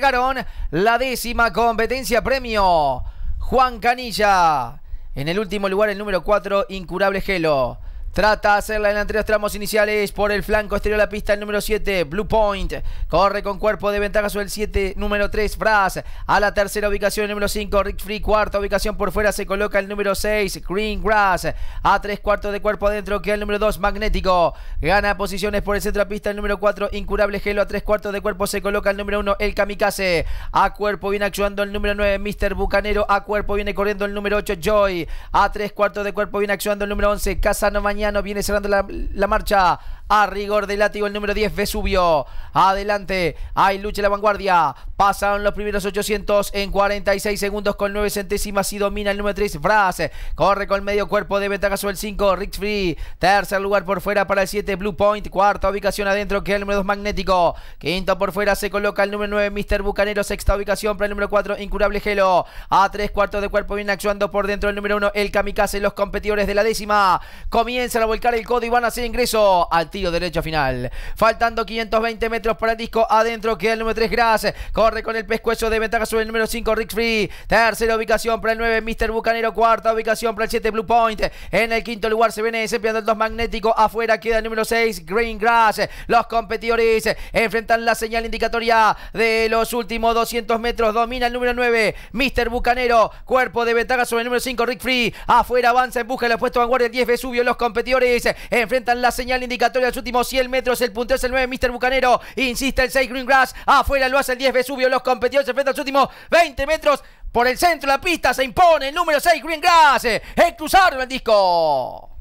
Cargaron la décima competencia premio. Juan Canilla. En el último lugar, el número 4, Incurable Gelo. Trata de hacerla en los tramos iniciales por el flanco exterior de la pista el número 7, Blue Point. Corre con cuerpo de ventaja sobre el 7, número 3, Brass. A la tercera ubicación, el número 5, Rick Free. Cuarta ubicación por fuera se coloca el número 6, Green Grass. A tres cuartos de cuerpo adentro queda el número 2, Magnético. Gana posiciones por el centro de la pista el número 4, Incurable Gelo. A tres cuartos de cuerpo se coloca el número 1, El Kamikaze. A cuerpo viene actuando el número 9, Mr. Bucanero. A cuerpo viene corriendo el número 8, Joy. A tres cuartos de cuerpo viene actuando el número 11, Casano Mañana no viene cerrando la marcha a rigor de látigo. El número 10 Vesubio Adelante. Hay lucha la vanguardia. Pasaron los primeros 800 en 46 segundos con 9 centésimas y domina el número 3 Fraz Corre con medio cuerpo de ventaja sobre el 5 Rick Free. Tercer lugar por fuera para el 7 Blue Point. Cuarta ubicación adentro que el número 2 Magnético. Quinto por fuera se coloca el número 9 Mr. Bucanero. Sexta ubicación para el número 4 Incurable Gelo. A tres cuartos de cuerpo viene actuando por dentro el número 1 El Kamikaze. Los competidores de la décima comienzan a volcar el codo y van a hacer ingreso al tiro derecho final. Faltando 520 metros para el disco adentro queda el número 3 Grass. Corre con el pescuezo de ventaja sobre el número 5 Rick Free. Tercera ubicación para el 9 Mr. Bucanero. Cuarta ubicación para el 7 Blue Point. En el quinto lugar se viene desempeñando el 2 Magnético. Afuera queda el número 6 Green Grass. Los competidores enfrentan la señal indicatoria de los últimos 200 metros. Domina el número 9 Mr. Bucanero. Cuerpo de ventaja sobre el número 5 Rick Free. Afuera avanza en busca el puesto vanguardia el 10 Vesubio. Los competidores enfrentan la señal indicatoria los últimos 100 metros. El puntero es el 9, Mr. Bucanero. Insiste el 6, Greengrass. Afuera lo hace el 10, Vesubio. Los competidores se enfrentan a los últimos 20 metros. Por el centro de la pista se impone el número 6, Greengrass. Eh, el cruzado el disco.